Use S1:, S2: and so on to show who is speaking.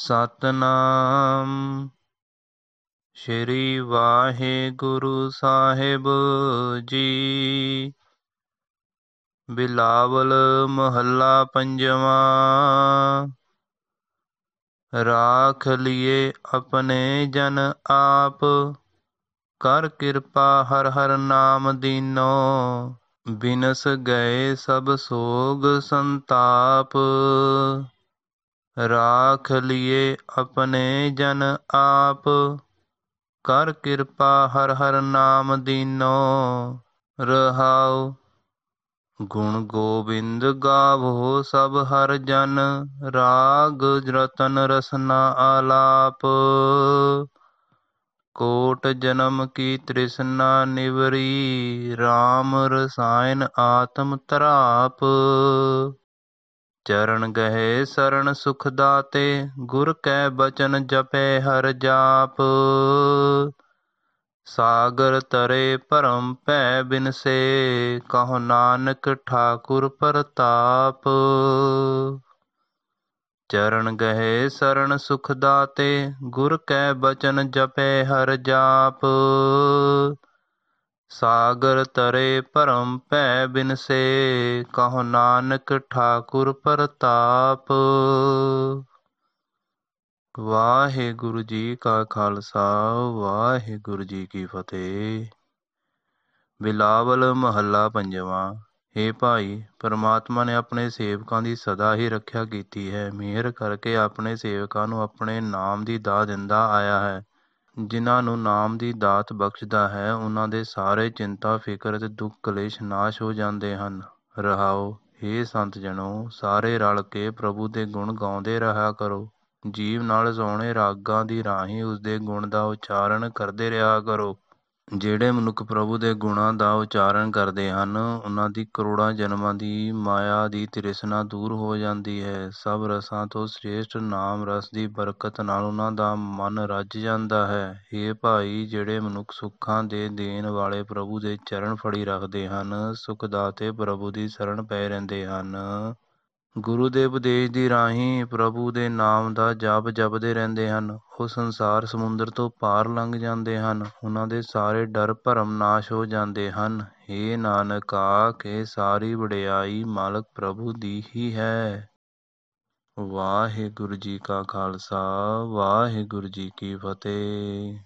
S1: ਸਤਨਾਮ ਸ਼੍ਰੀ ਵਾਹਿਗੁਰੂ ਸਾਹਿਬ ਜੀ ਬਿਲਾਵਲ ਮਹੱਲਾ ਪੰਜਵਾਂ ਰਾਖ ਲਿਏ ਆਪਣੇ ਜਨ ਆਪ ਕਰ ਕਿਰਪਾ ਹਰ ਹਰ ਨਾਮ ਦੀਨੋ ਬਿਨਸ ਗਏ ਸਭ ਸੋਗ ਸੰਤਾਪ ਰਾਖ ਲਿਏ ਆਪਣੇ ਜਨ ਆਪ ਕਰ ਕਿਰਪਾ ਹਰ ਹਰ ਨਾਮ ਦੀਨੋ ਰਹਾਉ ਗੁਣ ਗੋਬਿੰਦ ਗਾਵੋ ਸਭ ਹਰ ਜਨ ਰਾਗ ਰਤਨ ਰਸਨਾ ਆਲਾਪ ਕੋਟ ਜਨਮ ਕੀ ਤ੍ਰਿਸ਼ਨਾ ਨਿਵਰੀ RAM ਰਸਾਇਨ ਆਤਮ ਤਰਾਪ ਚਰਨ ਗਏ ਸਰਨ ਸੁਖ ਦਾਤੇ ਗੁਰ ਕੈ ਬਚਨ ਜਪੈ ਹਰ ਜਾਪ ਸਾਗਰ ਤਰੇ ਪਰਮ ਭੈ ਬਿਨਸੇ ਕਹ ਨਾਨਕ ਠਾਕੁਰ ਪ੍ਰਤਾਪ ਚਰਨ ਗਏ ਸਰਨ ਸੁਖ ਦਾਤੇ ਗੁਰ ਕੈ ਬਚਨ ਜਪੈ ਹਰ ਜਾਪ ਸਾਗਰ ਤਰੇ ਭਰਮ ਭੈ ਬਿਨਸੇ ਕਹੋ ਨਾਨਕ ਠਾਕੁਰ ਪ੍ਰਤਾਪ ਵਾਹਿਗੁਰੂ ਜੀ ਕਾ ਖਾਲਸਾ ਵਾਹਿਗੁਰੂ ਜੀ ਕੀ ਫਤਿਹ ਬਿਲਾਵਲ ਮਹੱਲਾ ਪੰਜਵਾਂ हे ਭਾਈ ਪਰਮਾਤਮਾ ਨੇ ਆਪਣੇ ਸੇਵਕਾਂ ਦੀ ਸਦਾ ਹੀ ਰੱਖਿਆ ਕੀਤੀ ਹੈ ਮਿਹਰ ਕਰਕੇ ਆਪਣੇ ਸੇਵਕਾਂ ਨੂੰ ਆਪਣੇ ਨਾਮ ਦੀ ਦਾਤ ਦਿੰਦਾ ਆਇਆ ਹੈ ਜਿਨ੍ਹਾਂ ਨੂੰ ਨਾਮ ਦੀ ਦਾਤ ਬਖਸ਼ਦਾ ਹੈ ਉਨ੍ਹਾਂ ਦੇ ਸਾਰੇ ਚਿੰਤਾ ਫ਼ਿਕਰ ਤੇ ਦੁੱਖ ਕਲੇਸ਼ ਨਾਸ਼ ਹੋ ਜਾਂਦੇ ਹਨ ਰਹਾਉ ਹੇ ਸੰਤ ਜਨੋ ਸਾਰੇ ਰਲ ਕੇ ਪ੍ਰਭੂ ਦੇ ਗੁਣ ਗਾਉਂਦੇ ਰਹਾ ਕਰੋ ਜੀਭ ਨਾਲ ਸੋਹਣੇ ਰਾਗਾਂ ਦੀ ਰਾਹੀਂ ਉਸ ਦੇ ਗੁਣ ਦਾ ਉਚਾਰਨ ਕਰਦੇ ਰਿਹਾ ਕਰੋ ਜਿਹੜੇ ਮਨੁੱਖ ਪ੍ਰਭੂ ਦੇ ਗੁਣਾਂ ਦਾ ਉਚਾਰਨ ਕਰਦੇ ਹਨ ਉਹਨਾਂ ਦੀ ਕਰੋੜਾਂ ਜਨਮਾਂ ਦੀ ਮਾਇਆ ਦੀ ਤ੍ਰਿਸ਼ਨਾ ਦੂਰ ਹੋ ਜਾਂਦੀ ਹੈ। ਸਭ ਰਸਾਂ ਤੋਂ ਸ੍ਰੇਸ਼ਟ ਨਾਮ ਰਸ ਦੀ ਬਰਕਤ ਨਾਲ ਉਹਨਾਂ ਦਾ ਮਨ ਰੱਜ ਜਾਂਦਾ ਹੈ। हे ਭਾਈ ਜਿਹੜੇ ਮਨੁੱਖ ਸੁੱਖਾਂ ਦੇ ਦੇਣ ਵਾਲੇ ਪ੍ਰਭੂ ਦੇ ਚਰਨ ਫੜੀ ਰੱਖਦੇ ਹਨ, ਸੁਖਦਾਤੇ ਪ੍ਰਭੂ ਦੀ ਸ਼ਰਨ ਪਏ ਰਹਿੰਦੇ ਹਨ। ਗੁਰੂ ਦੇ ਉਪਦੇਸ਼ ਦੀ ਰਾਹੀਂ ਪ੍ਰਭੂ ਦੇ ਨਾਮ ਦਾ ਜਪ ਜਪਦੇ ਰਹਿੰਦੇ ਹਨ ਉਹ ਸੰਸਾਰ ਸਮੁੰਦਰ ਤੋਂ ਪਾਰ ਲੰਘ ਜਾਂਦੇ ਹਨ ਉਹਨਾਂ ਦੇ ਸਾਰੇ ਡਰ ਭਰਮ ਨਾਸ਼ ਹੋ ਜਾਂਦੇ ਹਨ ਏ ਨਾਨਕ ਕੇ ਸਾਰੀ ਵਡਿਆਈ ਮਾਲਕ ਪ੍ਰਭੂ ਦੀ ਹੀ ਹੈ ਵਾਹਿਗੁਰੂ ਜੀ ਕਾ ਖਾਲਸਾ ਵਾਹਿਗੁਰੂ ਜੀ ਕੀ ਫਤਿਹ